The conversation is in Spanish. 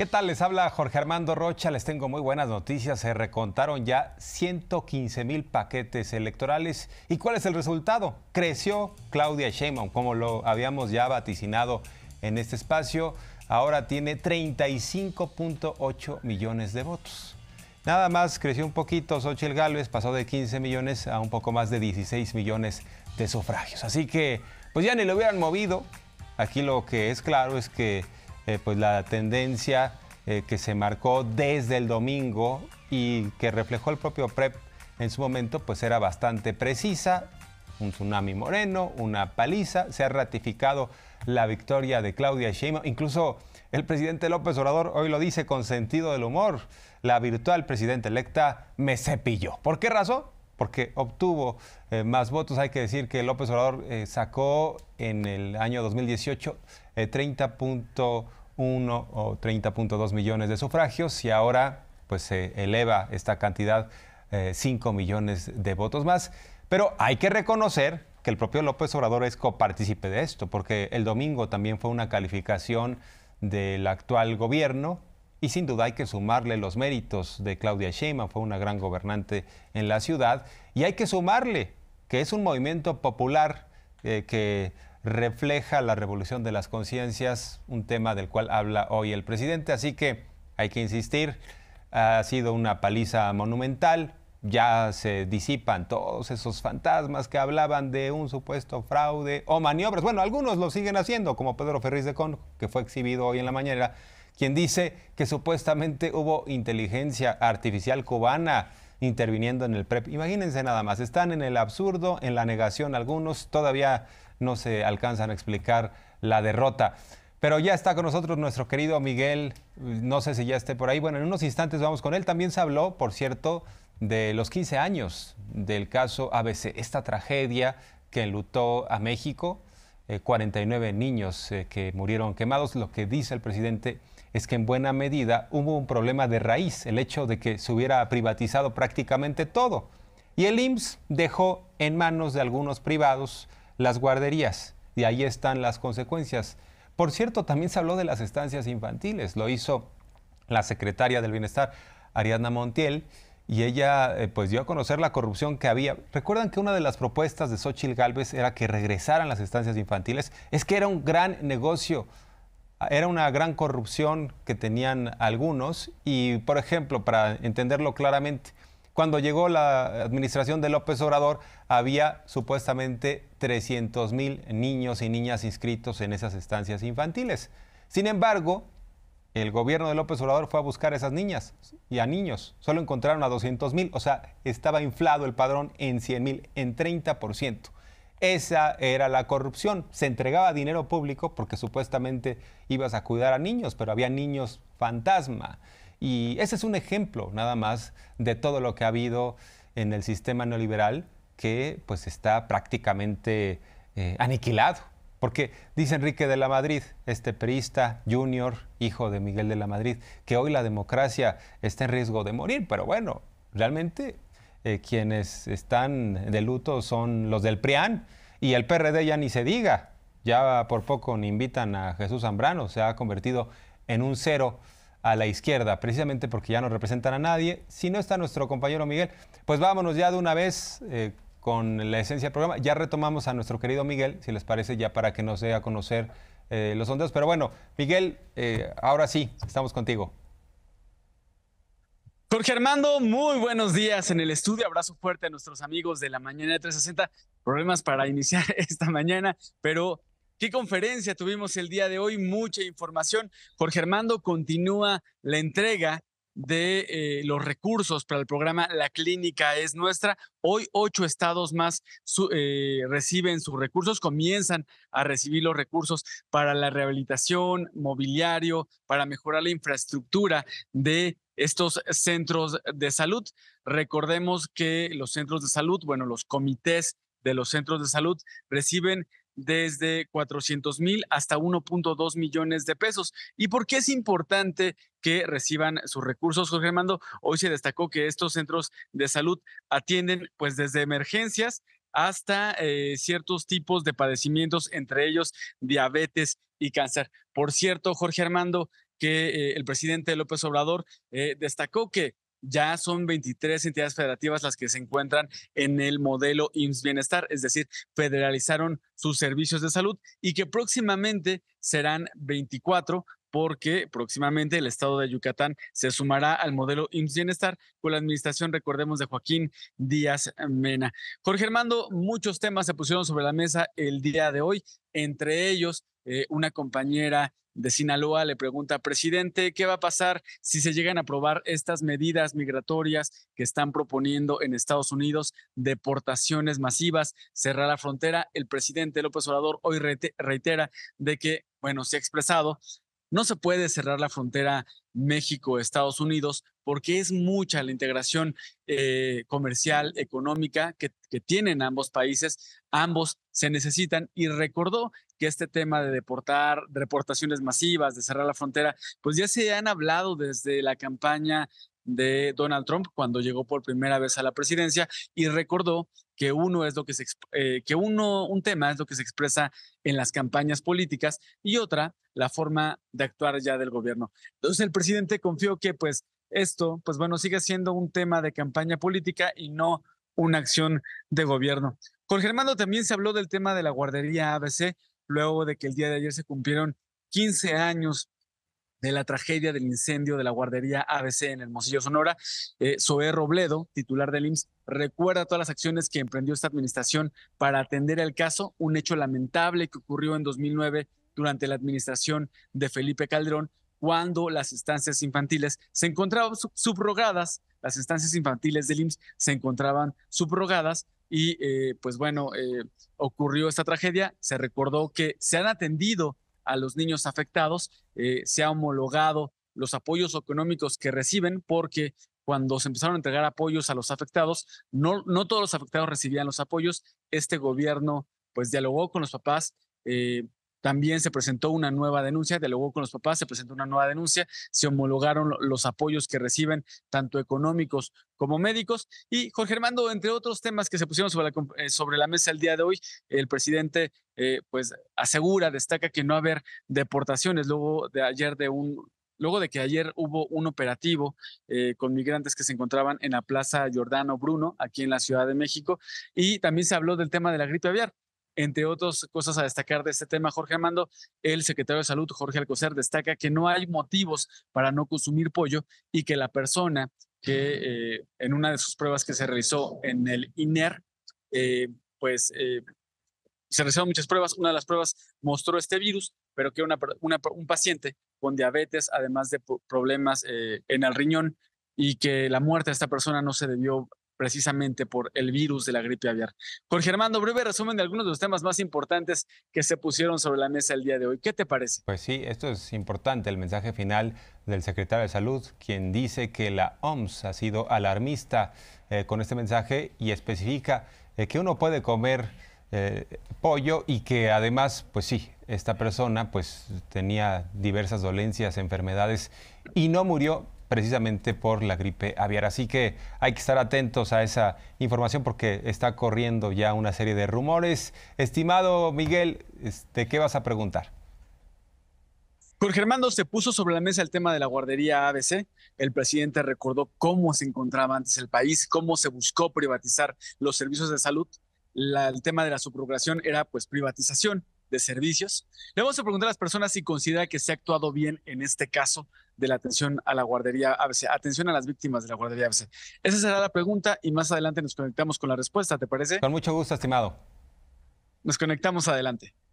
¿Qué tal? Les habla Jorge Armando Rocha. Les tengo muy buenas noticias. Se recontaron ya 115 mil paquetes electorales. ¿Y cuál es el resultado? Creció Claudia Sheinbaum, como lo habíamos ya vaticinado en este espacio. Ahora tiene 35.8 millones de votos. Nada más creció un poquito. Xochitl Gálvez pasó de 15 millones a un poco más de 16 millones de sufragios. Así que, pues ya ni lo hubieran movido. Aquí lo que es claro es que eh, pues la tendencia eh, que se marcó desde el domingo y que reflejó el propio PREP en su momento, pues era bastante precisa. Un tsunami moreno, una paliza, se ha ratificado la victoria de Claudia Sheinbaum. Incluso el presidente López Obrador hoy lo dice con sentido del humor. La virtual presidenta electa me cepilló. ¿Por qué razón? Porque obtuvo eh, más votos. Hay que decir que López Obrador sacó en el año 2018 eh, 1 o 30.2 millones de sufragios y ahora pues se eleva esta cantidad, 5 eh, millones de votos más. Pero hay que reconocer que el propio López Obrador es copartícipe de esto, porque el domingo también fue una calificación del actual gobierno y sin duda hay que sumarle los méritos de Claudia Sheinbaum, fue una gran gobernante en la ciudad, y hay que sumarle que es un movimiento popular eh, que refleja la revolución de las conciencias, un tema del cual habla hoy el presidente. Así que hay que insistir, ha sido una paliza monumental, ya se disipan todos esos fantasmas que hablaban de un supuesto fraude o maniobras. Bueno, algunos lo siguen haciendo, como Pedro Ferriz de Con, que fue exhibido hoy en la mañana, quien dice que supuestamente hubo inteligencia artificial cubana interviniendo en el PREP. Imagínense nada más, están en el absurdo, en la negación algunos, todavía no se alcanzan a explicar la derrota. Pero ya está con nosotros nuestro querido Miguel, no sé si ya esté por ahí. Bueno, en unos instantes vamos con él. También se habló, por cierto, de los 15 años del caso ABC, esta tragedia que enlutó a México, 49 eh, niños eh, que murieron quemados. Lo que dice el presidente es que en buena medida hubo un problema de raíz, el hecho de que se hubiera privatizado prácticamente todo. Y el IMSS dejó en manos de algunos privados las guarderías y ahí están las consecuencias. Por cierto, también se habló de las estancias infantiles, lo hizo la secretaria del Bienestar, Ariadna Montiel, y ella eh, pues dio a conocer la corrupción que había. Recuerdan que una de las propuestas de Xochitl Galvez era que regresaran las estancias infantiles, es que era un gran negocio, era una gran corrupción que tenían algunos y por ejemplo, para entenderlo claramente, cuando llegó la administración de López Obrador, había supuestamente 300 mil niños y niñas inscritos en esas estancias infantiles. Sin embargo, el gobierno de López Obrador fue a buscar a esas niñas y a niños. Solo encontraron a 200 mil, o sea, estaba inflado el padrón en 100 mil, en 30%. Esa era la corrupción. Se entregaba dinero público porque supuestamente ibas a cuidar a niños, pero había niños fantasma. Y ese es un ejemplo nada más de todo lo que ha habido en el sistema neoliberal que pues está prácticamente eh, aniquilado. Porque dice Enrique de la Madrid, este perista junior, hijo de Miguel de la Madrid, que hoy la democracia está en riesgo de morir, pero bueno, realmente eh, quienes están de luto son los del PRIAN y el PRD ya ni se diga, ya por poco ni invitan a Jesús Zambrano, se ha convertido en un cero a la izquierda, precisamente porque ya no representan a nadie. Si no está nuestro compañero Miguel, pues vámonos ya de una vez eh, con la esencia del programa. Ya retomamos a nuestro querido Miguel, si les parece, ya para que nos dé a conocer eh, los sondeos. Pero bueno, Miguel, eh, ahora sí, estamos contigo. Jorge Armando, muy buenos días en el estudio. Abrazo fuerte a nuestros amigos de la mañana de 360. Problemas para iniciar esta mañana, pero ¿Qué conferencia tuvimos el día de hoy? Mucha información. Jorge Armando continúa la entrega de eh, los recursos para el programa La Clínica es Nuestra. Hoy ocho estados más eh, reciben sus recursos, comienzan a recibir los recursos para la rehabilitación, mobiliario, para mejorar la infraestructura de estos centros de salud. Recordemos que los centros de salud, bueno, los comités de los centros de salud reciben desde 400 mil hasta 1.2 millones de pesos. ¿Y por qué es importante que reciban sus recursos, Jorge Armando? Hoy se destacó que estos centros de salud atienden pues desde emergencias hasta eh, ciertos tipos de padecimientos, entre ellos diabetes y cáncer. Por cierto, Jorge Armando, que eh, el presidente López Obrador eh, destacó que ya son 23 entidades federativas las que se encuentran en el modelo IMSS Bienestar, es decir, federalizaron sus servicios de salud y que próximamente serán 24 porque próximamente el estado de Yucatán se sumará al modelo IMSS Bienestar con la administración, recordemos, de Joaquín Díaz Mena. Jorge Armando, muchos temas se pusieron sobre la mesa el día de hoy, entre ellos eh, una compañera de Sinaloa le pregunta, presidente, ¿qué va a pasar si se llegan a aprobar estas medidas migratorias que están proponiendo en Estados Unidos, deportaciones masivas, cerrar la frontera? El presidente López Obrador hoy reitera de que, bueno, se ha expresado, no se puede cerrar la frontera México-Estados Unidos porque es mucha la integración eh, comercial, económica que, que tienen ambos países. Ambos se necesitan y recordó que este tema de deportar, deportaciones masivas, de cerrar la frontera, pues ya se han hablado desde la campaña de Donald Trump cuando llegó por primera vez a la presidencia y recordó que uno es lo que se eh, que uno un tema es lo que se expresa en las campañas políticas y otra la forma de actuar ya del gobierno. Entonces el presidente confió que pues esto pues bueno sigue siendo un tema de campaña política y no una acción de gobierno. Con Germando también se habló del tema de la guardería ABC, luego de que el día de ayer se cumplieron 15 años de la tragedia del incendio de la guardería ABC en el Hermosillo, Sonora. Eh, Robledo, titular del IMSS, recuerda todas las acciones que emprendió esta administración para atender el caso, un hecho lamentable que ocurrió en 2009 durante la administración de Felipe Calderón, cuando las instancias infantiles se encontraban subrogadas, las instancias infantiles del IMSS se encontraban subrogadas y eh, pues bueno, eh, ocurrió esta tragedia, se recordó que se han atendido a los niños afectados, eh, se ha homologado los apoyos económicos que reciben porque cuando se empezaron a entregar apoyos a los afectados, no, no todos los afectados recibían los apoyos, este gobierno pues dialogó con los papás, también se presentó una nueva denuncia, dialogó con los papás, se presentó una nueva denuncia, se homologaron los apoyos que reciben, tanto económicos como médicos. Y Jorge Armando, entre otros temas que se pusieron sobre la, eh, sobre la mesa el día de hoy, el presidente eh, pues asegura, destaca que no va a haber deportaciones luego de ayer de un luego de que ayer hubo un operativo eh, con migrantes que se encontraban en la Plaza Giordano Bruno, aquí en la Ciudad de México, y también se habló del tema de la gripe aviar. Entre otras cosas a destacar de este tema, Jorge Amando, el secretario de Salud, Jorge Alcocer, destaca que no hay motivos para no consumir pollo y que la persona que eh, en una de sus pruebas que se realizó en el INER, eh, pues eh, se realizaron muchas pruebas. Una de las pruebas mostró este virus, pero que un paciente con diabetes, además de problemas en el riñón, y que la muerte de esta persona no se debió precisamente por el virus de la gripe aviar. Jorge Armando, breve resumen de algunos de los temas más importantes que se pusieron sobre la mesa el día de hoy. ¿Qué te parece? Pues sí, esto es importante, el mensaje final del secretario de Salud, quien dice que la OMS ha sido alarmista eh, con este mensaje y especifica eh, que uno puede comer eh, pollo y que además, pues sí, esta persona pues tenía diversas dolencias, enfermedades y no murió precisamente por la gripe aviar. Así que hay que estar atentos a esa información porque está corriendo ya una serie de rumores. Estimado Miguel, este, ¿qué vas a preguntar? Germán, Germando se puso sobre la mesa el tema de la guardería ABC. El presidente recordó cómo se encontraba antes el país, cómo se buscó privatizar los servicios de salud. el tema de la subrogación era pues privatización de servicios. Le vamos a preguntar a las personas si considera que se ha actuado bien en este caso de la atención a la guardería ABC, atención a las víctimas de la guardería ABC. Esa será la pregunta y más adelante nos conectamos con la respuesta, ¿te parece? Con mucho gusto, estimado. Nos conectamos adelante.